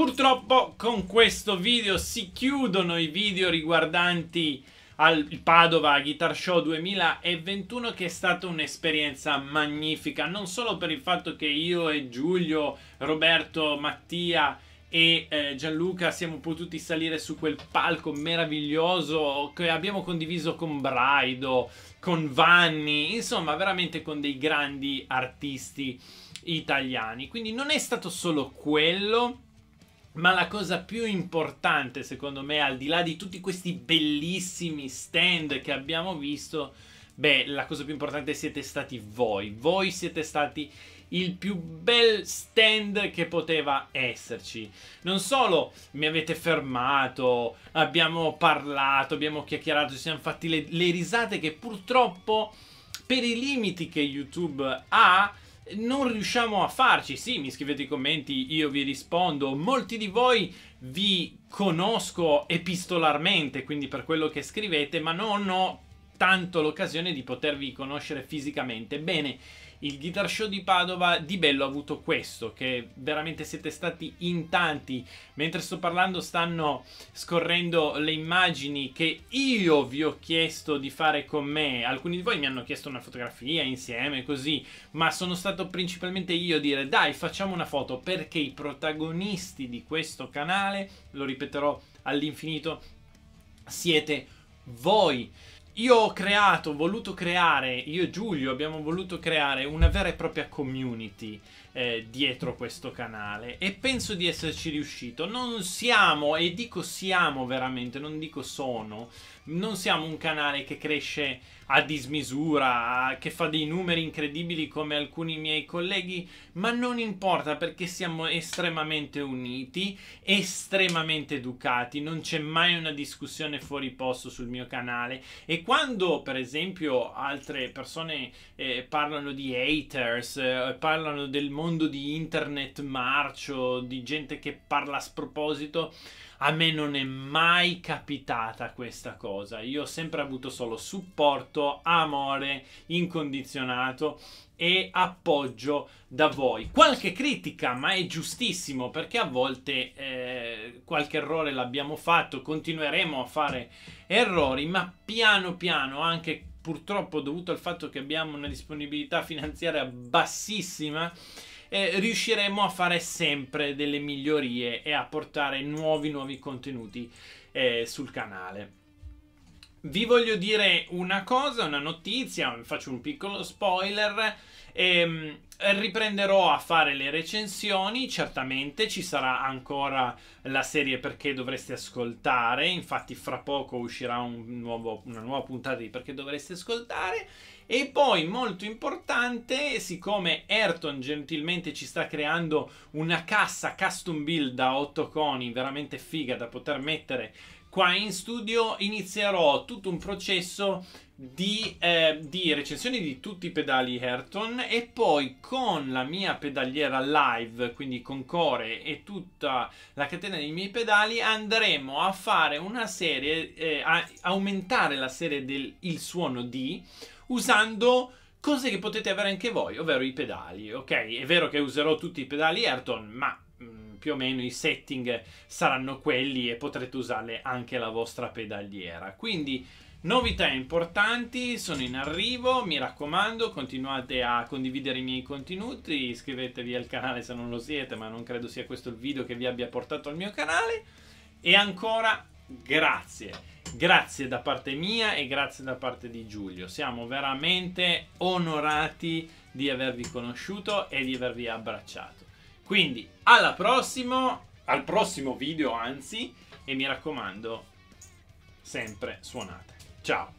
Purtroppo con questo video si chiudono i video riguardanti al Padova Guitar Show 2021 che è stata un'esperienza magnifica, non solo per il fatto che io e Giulio, Roberto, Mattia e eh, Gianluca siamo potuti salire su quel palco meraviglioso che abbiamo condiviso con Braido, con Vanni, insomma veramente con dei grandi artisti italiani. Quindi non è stato solo quello ma la cosa più importante, secondo me, al di là di tutti questi bellissimi stand che abbiamo visto, beh, la cosa più importante siete stati voi. Voi siete stati il più bel stand che poteva esserci. Non solo mi avete fermato, abbiamo parlato, abbiamo chiacchierato, ci siamo fatti le, le risate che purtroppo per i limiti che YouTube ha non riusciamo a farci. Sì, mi scrivete i commenti, io vi rispondo. Molti di voi vi conosco epistolarmente, quindi per quello che scrivete, ma non ho tanto l'occasione di potervi conoscere fisicamente. Bene, il Guitar Show di Padova di bello ha avuto questo, che veramente siete stati in tanti. Mentre sto parlando stanno scorrendo le immagini che io vi ho chiesto di fare con me. Alcuni di voi mi hanno chiesto una fotografia insieme, così, ma sono stato principalmente io a dire dai facciamo una foto perché i protagonisti di questo canale, lo ripeterò all'infinito, siete voi io ho creato, voluto creare, io e Giulio abbiamo voluto creare una vera e propria community eh, dietro questo canale e penso di esserci riuscito. Non siamo, e dico siamo veramente, non dico sono, non siamo un canale che cresce a dismisura, che fa dei numeri incredibili come alcuni miei colleghi, ma non importa perché siamo estremamente uniti, estremamente educati, non c'è mai una discussione fuori posto sul mio canale e quando per esempio altre persone eh, parlano di haters, eh, parlano del mondo di internet marcio, di gente che parla a sproposito, a me non è mai capitata questa cosa. Io ho sempre avuto solo supporto, amore incondizionato e appoggio da voi. Qualche critica, ma è giustissimo perché a volte eh, qualche errore l'abbiamo fatto, continueremo a fare errori, ma piano piano, anche purtroppo dovuto al fatto che abbiamo una disponibilità finanziaria bassissima, eh, riusciremo a fare sempre delle migliorie e a portare nuovi nuovi contenuti eh, sul canale. Vi voglio dire una cosa, una notizia, faccio un piccolo spoiler. Ehm, riprenderò a fare le recensioni, certamente ci sarà ancora la serie perché dovreste ascoltare, infatti fra poco uscirà un nuovo, una nuova puntata di perché dovreste ascoltare. E poi, molto importante, siccome Ayrton gentilmente ci sta creando una cassa custom build da 8 coni veramente figa da poter mettere qua in studio inizierò tutto un processo di, eh, di, recensioni di tutti i pedali Ayrton e poi con la mia pedaliera live, quindi con Core e tutta la catena dei miei pedali, andremo a fare una serie, eh, a aumentare la serie del il suono di usando cose che potete avere anche voi, ovvero i pedali, ok? È vero che userò tutti i pedali Ayrton, ma più o meno i setting saranno quelli e potrete usare anche la vostra pedaliera. Quindi novità importanti sono in arrivo, mi raccomando continuate a condividere i miei contenuti, iscrivetevi al canale se non lo siete, ma non credo sia questo il video che vi abbia portato al mio canale. E ancora grazie grazie da parte mia e grazie da parte di Giulio. Siamo veramente onorati di avervi conosciuto e di avervi abbracciato. Quindi alla prossima, al prossimo video anzi, e mi raccomando, sempre suonate. Ciao!